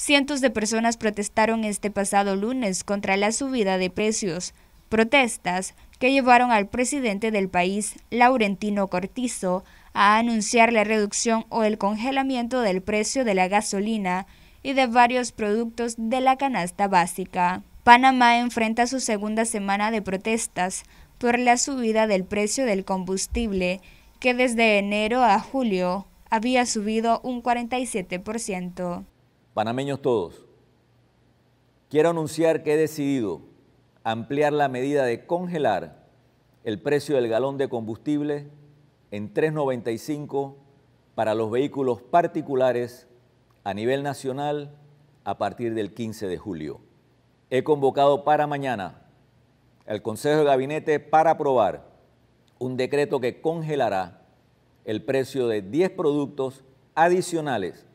Cientos de personas protestaron este pasado lunes contra la subida de precios, protestas que llevaron al presidente del país, Laurentino Cortizo, a anunciar la reducción o el congelamiento del precio de la gasolina y de varios productos de la canasta básica. Panamá enfrenta su segunda semana de protestas por la subida del precio del combustible, que desde enero a julio había subido un 47% panameños todos, quiero anunciar que he decidido ampliar la medida de congelar el precio del galón de combustible en 3.95 para los vehículos particulares a nivel nacional a partir del 15 de julio. He convocado para mañana el Consejo de Gabinete para aprobar un decreto que congelará el precio de 10 productos adicionales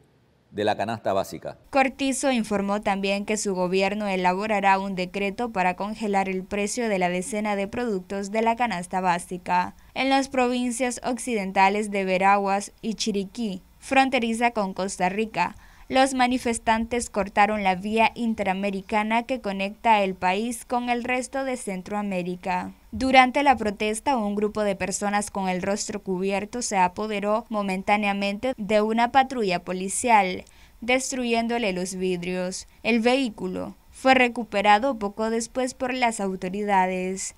de la canasta básica. Cortizo informó también que su gobierno elaborará un decreto para congelar el precio de la decena de productos de la canasta básica en las provincias occidentales de Veraguas y Chiriquí, fronteriza con Costa Rica los manifestantes cortaron la vía interamericana que conecta el país con el resto de Centroamérica. Durante la protesta, un grupo de personas con el rostro cubierto se apoderó momentáneamente de una patrulla policial, destruyéndole los vidrios. El vehículo fue recuperado poco después por las autoridades.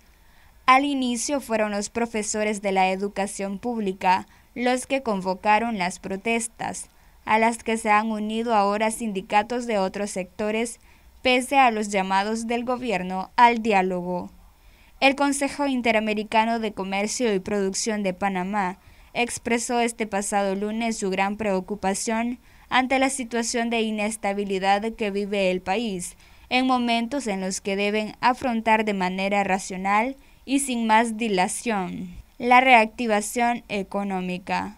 Al inicio fueron los profesores de la educación pública los que convocaron las protestas, a las que se han unido ahora sindicatos de otros sectores, pese a los llamados del gobierno al diálogo. El Consejo Interamericano de Comercio y Producción de Panamá expresó este pasado lunes su gran preocupación ante la situación de inestabilidad que vive el país, en momentos en los que deben afrontar de manera racional y sin más dilación la reactivación económica.